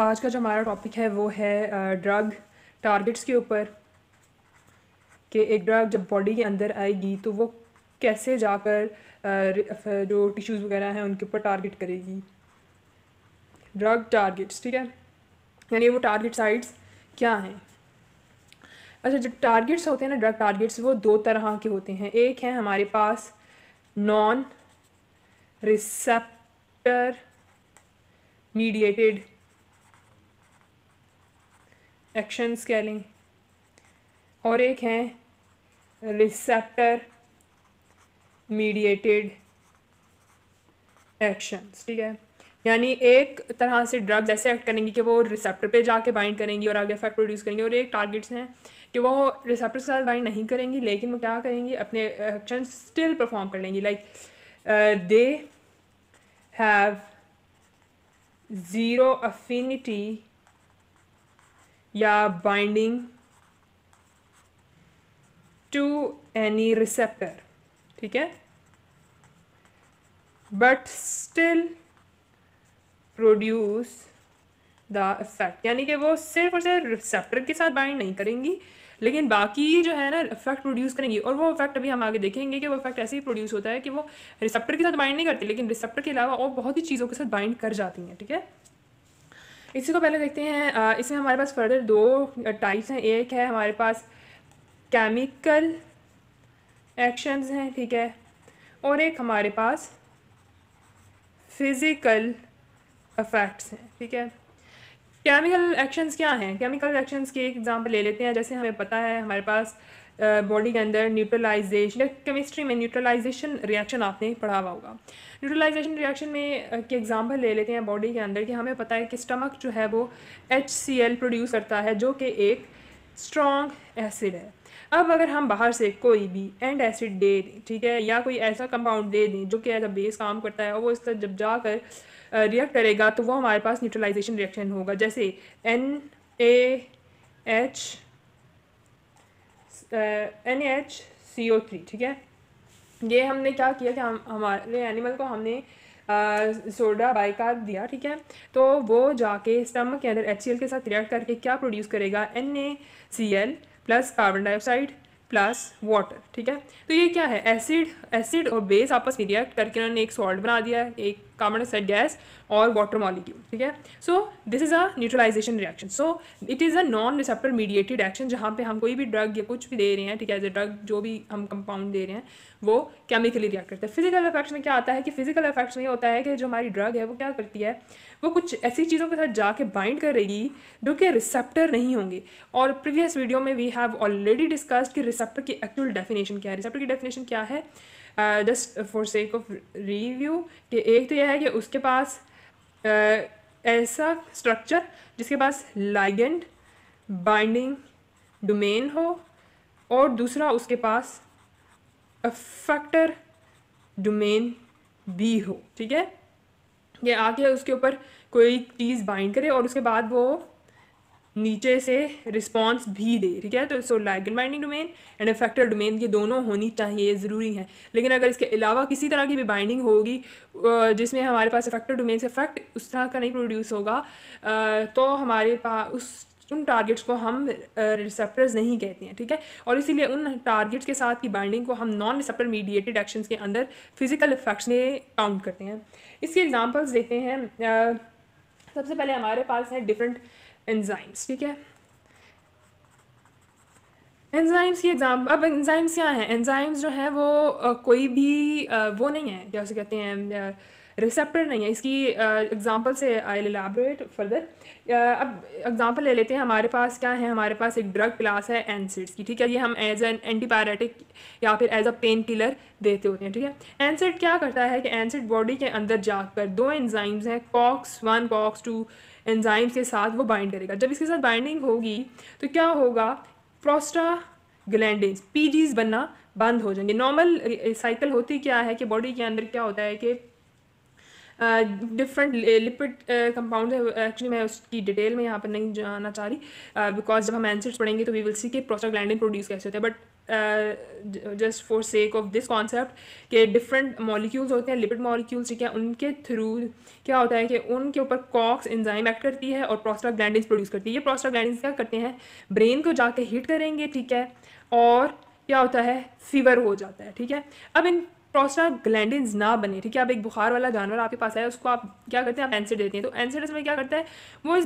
आज का जो हमारा टॉपिक है वो है ड्रग टारगेट्स के ऊपर कि एक ड्रग जब बॉडी के अंदर आएगी तो वो कैसे जाकर जो टिश्यूज़ वगैरह हैं उनके ऊपर टारगेट करेगी ड्रग टारगेट्स ठीक है यानी वो टारगेट साइड्स क्या हैं अच्छा जो टारगेट्स होते हैं ना ड्रग टारगेट्स वो दो तरह के होते हैं एक है हमारे पास non receptor mediated action scaling और एक है रिसेप्टर मीडिएटेड एक्शन ठीक है यानी एक तरह से ड्रग्स ऐसे एक्ट करेंगी कि वो रिसेप्टर पे जाके बाइंड करेंगी और आगे इफेक्ट प्रोड्यूस करेंगी और एक टारगेट्स हैं कि वो रिसेप्टर के साथ बाइंड नहीं करेंगी लेकिन वो क्या करेंगी अपने एक्शन स्टिल परफॉर्म कर लेंगी like they have zero affinity या बाइंडिंग टू एनी रिसेप्टर ठीक है but still produce the effect यानी कि वो सिर्फ और सिर्फ रिसेप्टर के साथ बाइंड नहीं करेंगी लेकिन बाकी जो है ना इफेक्ट प्रोड्यूस करेंगी और वो इफेक्ट अभी हम आगे देखेंगे कि वो इफेक्ट ऐसे ही प्रोड्यूस होता है कि वो रिसेप्टर के साथ बाइंड नहीं करती लेकिन रिसेप्टर के अलावा और बहुत ही चीज़ों के साथ बाइंड कर जाती हैं ठीक है इसी को पहले देखते हैं इसमें हमारे पास फर्दर दो टाइप्स हैं एक है हमारे पास केमिकल एक्शंस हैं ठीक है और एक हमारे पास फिज़िकल अफेक्ट्स हैं ठीक है केमिकल एक्शंस क्या हैं केमिकल एक्शंस की एक एग्ज़ाम्पल ले लेते हैं जैसे हमें पता है हमारे पास बॉडी के अंदर न्यूट्रलाइजेशन या केमिस्ट्री में न्यूट्रलाइजेशन रिएक्शन आपने पढ़ा हुआ होगा न्यूट्रलाइजेशन रिएक्शन में के एग्जांपल ले लेते हैं बॉडी के अंदर कि हमें पता है कि स्टमक जो है वो एच प्रोड्यूस करता है जो कि एक स्ट्रॉन्ग एसिड है अब अगर हम बाहर से कोई भी एंड एसिड दे दें ठीक है या कोई ऐसा कंपाउंड दे दें जो कि एज अ बेस काम करता है और वो इस तरह जब जाकर रिएक्ट करेगा तो वो हमारे पास न्यूट्रलाइजेशन रिएक्शन होगा जैसे N A H N H C O three ठीक है ये हमने क्या किया कि हम हमारे एनिमल को हमने सोडा बाइकार्ब दिया ठीक है तो वो जाके स्टमक के अंदर एच सी एल के साथ रिएक्ट करके क्या प्रोड्यूस करेगा N A C L plus carbon dioxide plus water ठीक है तो ये क्या है एसिड एसिड और बेस आपस में रिएक्ट करके उन्होंने एक सॉल्ट बना दिया है एक कार्बन डाइऑक्साइड गैस और वाटर मॉलिक्यूल ठीक है so this is a neutralisation reaction so it is a non receptor mediated action जहाँ पे हम कोई भी ड्रग या कुछ भी दे रहे हैं ठीक है एज ए ड्रग जो भी हम कंपाउंड दे रहे हैं वो केमिकली रिएक्ट करते हैं फिजिकल इफेक्ट्स में क्या आता है कि फिजिकल इफेक्ट्स में ये होता है कि जो हमारी ड्रग है वो क्या करती है वो कुछ ऐसी चीज़ों के साथ जाके बाइंड करेगी जो कि रिसेप्टर नहीं होंगे और प्रीवियस वीडियो में वी हैव ऑलरेडी डिस्कस्ड कि रिसेप्टर की एक्चुअल डेफिनेशन क्या है रिसेप्टर की डेफिनेशन क्या है just for sake of review कि एक तो ये यह है कि उसके पास ऐसा स्ट्रक्चर जिसके पास लाइगेंड बाइंडिंग डोमेन हो और दूसरा उसके पास अफेक्टर डोमेन भी हो ठीक है ये आके उसके ऊपर कोई चीज़ बाइंड करे और उसके बाद वो नीचे से रिस्पॉन्स भी दे ठीक है तो so ligand binding domain and effector domain ये दोनों होनी चाहिए ज़रूरी है लेकिन अगर इसके अलावा किसी तरह की भी बाइंडिंग होगी जिसमें हमारे पास इफेक्टर डोमेन से इफेक्ट उस तरह का नहीं प्रोड्यूस होगा तो हमारे पास उस उन टारगेट्स को हम रिसेप्टर्स नहीं कहते हैं ठीक है और इसीलिए उन टारगेट्स के साथ की बाइंडिंग को हम नॉन रिसेप्टर मीडिएटेड एक्शंस के अंदर फिजिकल इफेक्ट्स में काउंट करते हैं इसके एग्जांपल्स देखते हैं सबसे पहले हमारे पास है डिफरेंट एंजाइम्स ठीक है एंजाइम्स की एग्जाम अब एंजाइम्स क्या हैं एंजाइम्स जो हैं वो आ, कोई भी आ, वो नहीं है क्या उसे कहते हैं रिसेप्टर नहीं है इसकी एग्जांपल से आई एलाबरेट फर्दर अब एग्जांपल ले लेते हैं हमारे पास क्या है हमारे पास एक ड्रग क्लास है एनसिड्स की ठीक है ये हम एज एन एंटीबायोटिक या फिर एज अ पेन किलर देते होते हैं ठीक है एनसिड क्या करता है कि एनसिड बॉडी के अंदर जाकर दो एंजाइम्स हैं COX one COX two enzyme के साथ वो बाइंड करेगा जब इसके साथ बाइंडिंग होगी तो क्या होगा प्रोस्टा ग्लैंड पीजीज बनना बंद हो जाएंगे नॉर्मल साइकिल होती क्या है कि बॉडी के अंदर क्या होता है कि डिफरेंट लिपिड कंपाउंड है एक्चुअली मैं उसकी डिटेल में यहाँ पर नहीं जाना चाह रही बिकॉज uh, जब हम एंसर्स पढ़ेंगे तो वी विल सी के प्रोस्टाग्लैंडिन प्रोड्यूस कैसे होते हैं but just for sake of this concept के डिफरेंट मॉलिक्यूल्स होते हैं लिपिड मॉलिक्यूल्स ठीक है उनके थ्रू क्या होता है कि उनके ऊपर कॉक्स इंजाइम एक्ट करती है और ग्लैंड प्रोड्यूस करती है ये ग्लैंड क्या करते हैं ब्रेन को जाके हीट करेंगे ठीक है और क्या होता है फीवर हो जाता है ठीक है अब इन ग्लैंड ना बने ठीक है अब एक बुखार वाला जानवर आपके पास आया उसको आप क्या करते हैं आप एनसेड देते हैं तो एनसेड इसमें क्या करता है वो इस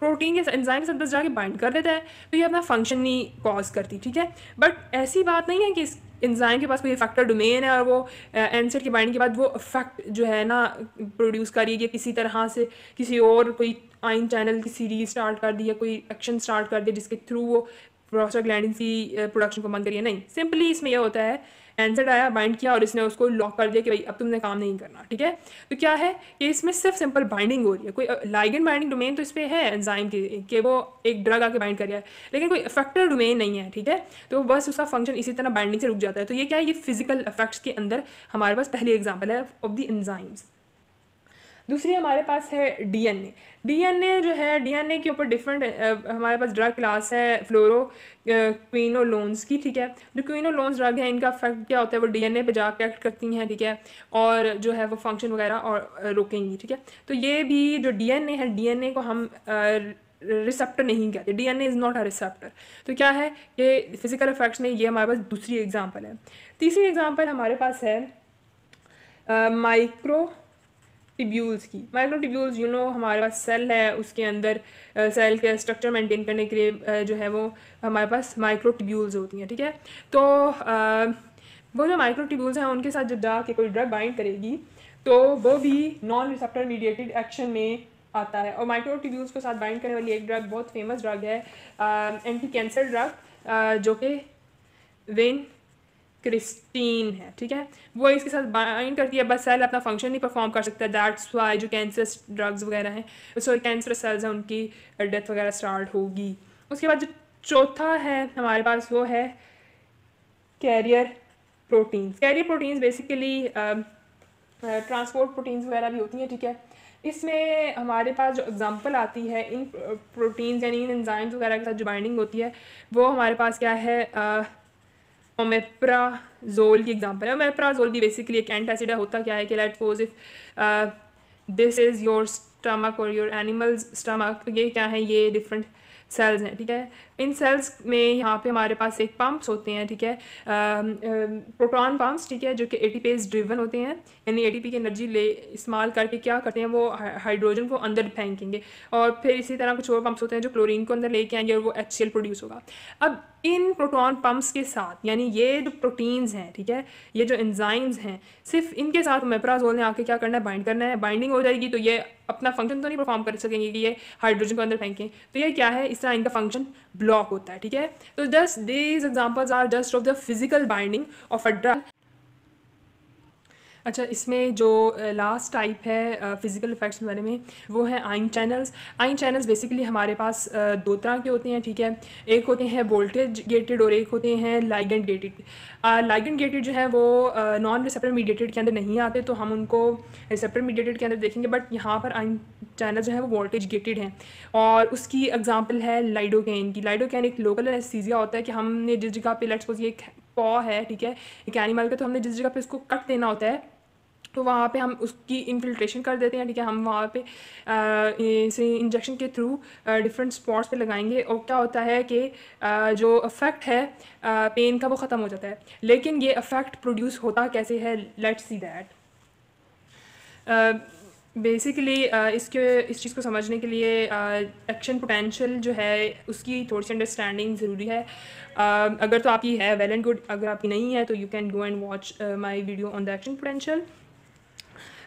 प्रोटीन के एंजाइम के अंदर जाके बाइंड कर देता है तो ये अपना फंक्शन नहीं कॉज करती ठीक है बट ऐसी बात नहीं है कि इस इंजाइम के पास कोई इफेक्टर डोमेन है और वो एंसर के बाइंड के बाद वो इफेक्ट जो है ना प्रोड्यूस करिए या किसी तरह से किसी और कोई आइन चैनल की सीरीज स्टार्ट कर दी या कोई एक्शन स्टार्ट कर दिया जिसके थ्रू वो प्रोस्टाग्लैंडिन की प्रोडक्शन को बंद करिए नहीं सिंपली इसमें यह होता है एंसर्ड तो आया बाइंड किया और इसने उसको लॉक कर दिया कि भाई अब तुमने काम नहीं करना ठीक है तो क्या है कि इसमें सिर्फ सिंपल बाइंडिंग हो रही है कोई लाइगन बाइंडिंग डोमेन तो इस पर है एंजाइम की कि वो एक ड्रग आके बाइंड कर रहा है लेकिन कोई अफेक्टर डोमेन नहीं है ठीक है तो बस उसका फंक्शन इसी तरह बाइंडिंग से रुक जाता है तो ये क्या है ये फिजिकल इफेक्ट्स के अंदर हमारे पास पहली एग्जाम्पल है ऑफ द एंजाइम्स दूसरी हमारे पास है डीएनए डीएनए जो है डीएनए के ऊपर डिफरेंट हमारे पास ड्रग क्लास है फ्लोरो लोन्स की ठीक है जो लोन्स ड्रग है इनका इफेक्ट क्या होता है वो डीएनए पे जाकर एक्ट करती हैं ठीक है और जो है वो फंक्शन वगैरह और रोकेंगी ठीक है तो ये भी जो डीएनए है डीएनए को हम रिसेप्टर नहीं कहते D N is not a receptor तो क्या है ये फिजिकल इफेक्ट्स नहीं ये हमारे पास दूसरी एग्जांपल है तीसरी एग्जांपल हमारे पास है माइक्रो uh, टिब्यूल्स की माइक्रो टिब्यूल्स यू नो हमारे पास सेल है उसके अंदर सेल के स्ट्रक्चर मेंटेन करने के लिए जो है वो हमारे पास माइक्रो टिब्यूल्स होती हैं ठीक है तो वो जो माइक्रो टिब्यूल्स हैं उनके साथ जब जाके कोई ड्रग बाइंड करेगी तो वो भी नॉन रिसेप्टर मीडिएटेड एक्शन में आता है और माइक्रो टिब्यूल्स के साथ बाइंड करने वाली एक ड्रग बहुत फेमस ड्रग है एंटी कैंसर ड्रग जो कि वेन क्रिस्टीन है ठीक है वो इसके साथ बाइंड करती है बस सेल अपना फंक्शन नहीं परफॉर्म कर सकता दैट्स वाई जो कैंसर ड्रग्स वगैरह हैं उस कैंसर सेल्स हैं उनकी डेथ वगैरह स्टार्ट होगी उसके बाद जो चौथा है हमारे पास वो है carrier proteins carrier proteins basically transport proteins वगैरह भी होती हैं ठीक है इसमें हमारे पास जो एग्ज़ाम्पल आती है इन प्रोटीन्स uh, यानी इन एंजाइम्स वगैरह के साथ जो बाइंडिंग होती है वो हमारे पास क्या है uh, ओमेप्राजोल की एग्जांपल है ओमेप्राजोल भी बेसिकली एक एंटासिड होता क्या है कि let's suppose if this is your stomach और योर एनिमल्स स्टमक ये क्या है ये डिफरेंट सेल्स हैं ठीक है इन सेल्स में यहाँ पे हमारे पास एक पम्प्स होते हैं ठीक है प्रोटॉन um, पम्प्स um, ठीक है जो कि एटीपेज ड्रिवन होते हैं यानी एटीपी की एनर्जी ले इस्तेमाल करके क्या करते हैं वो हाइड्रोजन को अंदर फेंकेंगे और फिर इसी तरह कुछ और पम्प्स होते हैं जो क्लोरीन को अंदर लेके आएंगे और वो एच प्रोड्यूस होगा अब इन प्रोटॉन पम्प्स के साथ यानी ये जो प्रोटीन्स हैं ठीक है ये जो एंजाइम्स हैं सिर्फ इनके साथ मेप्राजोल ने आके क्या करना है बाइंड करना है बाइंडिंग हो जाएगी तो ये अपना फंक्शन तो नहीं परफॉर्म कर सकेंगे कि ये हाइड्रोजन को अंदर फेंकें तो ये क्या है इस तरह इनका फंक्शन ब्लॉक होता है ठीक है तो just these examples are just of the physical binding of a drug अच्छा इसमें जो लास्ट टाइप है फ़िज़िकल इफ़ेक्ट्स के बारे में वो है आइन चैनल्स आइन चैनल्स बेसिकली हमारे पास दो तरह के होते हैं ठीक है एक होते हैं वोल्टेज गेटेड और एक होते हैं लाइगेंड गेटेड लाइगेंड गेटेड जो है वो नॉन रिसेप्टर मीडिएटेड के अंदर नहीं आते तो हम उनको रिसेप्टर मीडिएटेड के अंदर देखेंगे बट यहाँ पर आइन चैनल जो है वो वोल्टेज गेटेड हैं और उसकी एग्जाम्पल है लाइडोकैन की लाइडोकैन एक लोकल एनेस्थीजिया होता है कि हमने जिस जगह पे लेट्स को एक पॉ है ठीक है एक एनिमल का तो हमने जिस जगह पे इसको कट देना होता है तो वहाँ पे हम उसकी इनफिल्ट्रेशन कर देते हैं ठीक है हम वहाँ पे इसे इंजेक्शन के थ्रू डिफरेंट स्पॉट्स पे लगाएंगे और क्या होता है कि जो अफेक्ट है पेन का वो ख़त्म हो जाता है लेकिन ये अफेक्ट प्रोड्यूस होता कैसे है लेट्स सी दैट बेसिकली इसके इस चीज़ को समझने के लिए एक्शन पोटेंशियल जो है उसकी थोड़ी सी अंडरस्टैंडिंग ज़रूरी है uh, अगर तो आपकी है वेल एंड गुड अगर आपकी नहीं है तो you can go and watch my video on the action potential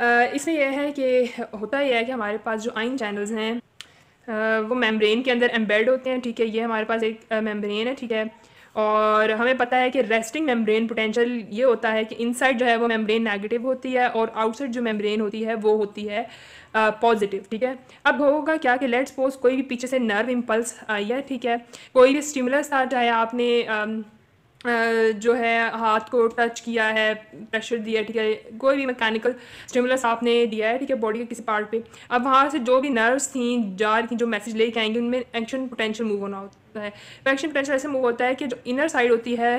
इसमें यह है कि होता यह है कि हमारे पास जो आइन चैनल्स हैं वो मेम्ब्रेन के अंदर एम्बेड होते हैं ठीक है ये हमारे पास एक मेम्ब्रेन है ठीक है और हमें पता है कि रेस्टिंग मेम्ब्रेन पोटेंशियल ये होता है कि इनसाइड जो है वो मेम्ब्रेन नेगेटिव होती है और आउटसाइड जो मेम्ब्रेन होती है वो होती है पॉजिटिव ठीक है अब होगा क्या कि लेट्स सपोज कोई भी पीछे से नर्व इम्पल्स आई है ठीक है कोई भी स्टिमुलस आ चाहे आपने जो है हाथ को टच किया है प्रेशर दिया है ठीक है कोई भी मैकेनिकल स्टिमुलस आपने दिया है ठीक है बॉडी के किसी पार्ट पे अब वहाँ से जो भी नर्व्स थी जार की थी जो मैसेज लेके आएंगे उनमें एक्शन पोटेंशियल मूव होना होता है एक्शन पोटेंशियल ऐसे मूव होता है कि जो इनर साइड होती है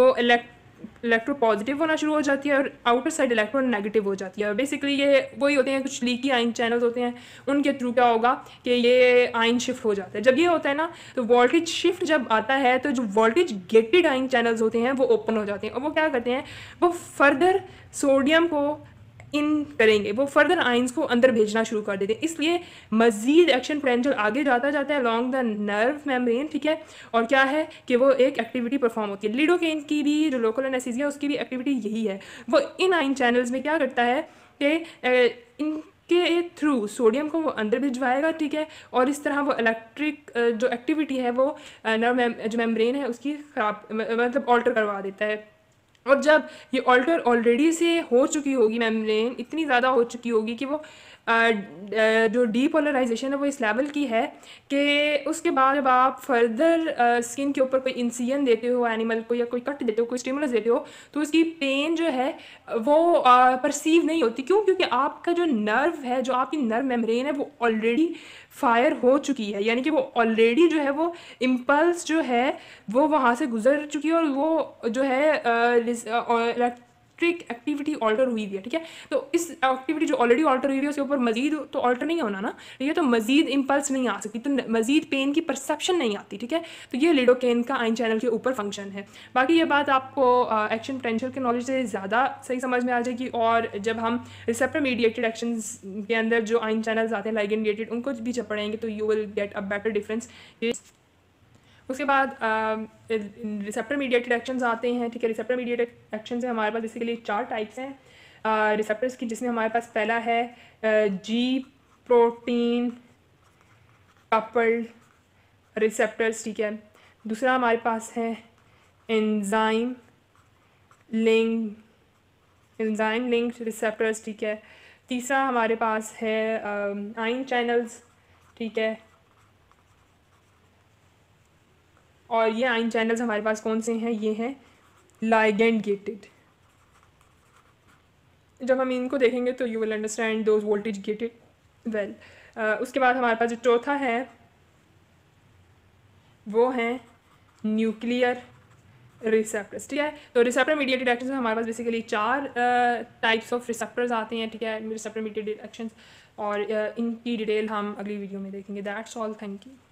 वो इलेक्ट इलेक्ट्रो पॉजिटिव होना शुरू हो जाती है और आउटर साइड इलेक्ट्रो नेगेटिव हो जाती है बेसिकली ये वही होते हैं कुछ लीकी आइन चैनल्स होते हैं उनके थ्रू क्या होगा कि ये आइन शिफ्ट हो जाता है जब ये होता है ना तो वोल्टेज शिफ्ट जब आता है तो जो वोल्टेज गेटेड आइन चैनल्स होते हैं वो ओपन हो जाते हैं और वो क्या करते हैं वो फर्दर सोडियम को इन करेंगे वो फर्दर आइंस को अंदर भेजना शुरू कर देते हैं इसलिए मजीद एक्शन जो आगे जाता जाता है अलॉन्ग द नर्व मेम्ब्रेन ठीक है और क्या है कि वो एक एक्टिविटी परफॉर्म होती है लीडोकेन की भी जो लोकल एनेसीजिया उसकी भी एक्टिविटी यही है वो इन आइन चैनल्स में क्या करता है कि इन के थ्रू सोडियम को वो अंदर भिजवाएगा ठीक है और इस तरह वो इलेक्ट्रिक जो एक्टिविटी है वो नर्व जो मेम्ब्रेन है उसकी ख़राब मतलब ऑल्टर करवा देता है और जब ये ऑल्टर ऑलरेडी से हो चुकी होगी मेम्ब्रेन इतनी ज़्यादा हो चुकी होगी कि वो जो डीपोलराइजेशन है वो इस लेवल की है कि उसके बाद जब आप फर्दर स्किन के ऊपर कोई इंसियन देते हो एनिमल को या कोई कट देते हो कोई स्टिमुलस देते हो तो उसकी पेन जो है वो परसीव नहीं होती क्यों क्योंकि आपका जो नर्व है जो आपकी नर्व मेम्ब्रेन है वो ऑलरेडी फायर हो चुकी है यानी कि वो ऑलरेडी जो है वो इम्पल्स जो है वो वहाँ से गुजर चुकी है और वो जो है इलेक्ट्रिक एक्टिविटी ऑल्टर हुई है ठीक है तो इस एक्टिविटी जो ऑलरेडी ऑल्टर हुई है उसके ऊपर मजीद तो ऑल्टर नहीं होना ना ठीक है तो मजीद इम्पल्स नहीं आ सकती तो मजीद पेन की परसेप्शन नहीं आती ठीक है तो ये लिडोकेन का आइन चैनल के ऊपर फंक्शन है बाकी ये बात आपको एक्शन uh, पोटेंशियल के नॉलेज से ज़्यादा सही समझ में आ जाएगी और जब हम रिसेप्टर मीडिएटेड एक्शन के अंदर जो आइन चैनल आते हैं लाइगेंडिएटेड उनको भी जब पढ़ेंगे तो you will get a better difference ये उसके बाद रिसेप्टर मीडिएटेड एक्शंस आते हैं ठीक है रिसेप्टर मीडिएटेड एक्शन हैं हमारे पास लिए चार टाइप्स हैं रिसेप्टर्स की जिसमें हमारे पास पहला है जी प्रोटीन कपल्ड रिसेप्टर्स ठीक है दूसरा हमारे पास है एंजाइम लिंग एंजाइम लिंक रिसेप्टर्स ठीक है तीसरा हमारे पास है आइन चैनल्स ठीक है और ये आइन चैनल्स हमारे पास कौन से हैं ये हैं लाइगेंड गेटेड जब हम इनको देखेंगे तो you will understand those voltage gated well उसके बाद हमारे पास जो चौथा है वो है न्यूक्लियर रिसेप्टर्स ठीक है तो रिसेप्टर मीडिएटेड एक्शन हमारे पास बेसिकली चार टाइप्स ऑफ रिसेप्टर्स आते हैं ठीक है रिसेप्टर मीडिएटेड एक्शन और uh, इनकी डिटेल हम अगली वीडियो में देखेंगे दैट्स ऑल थैंक यू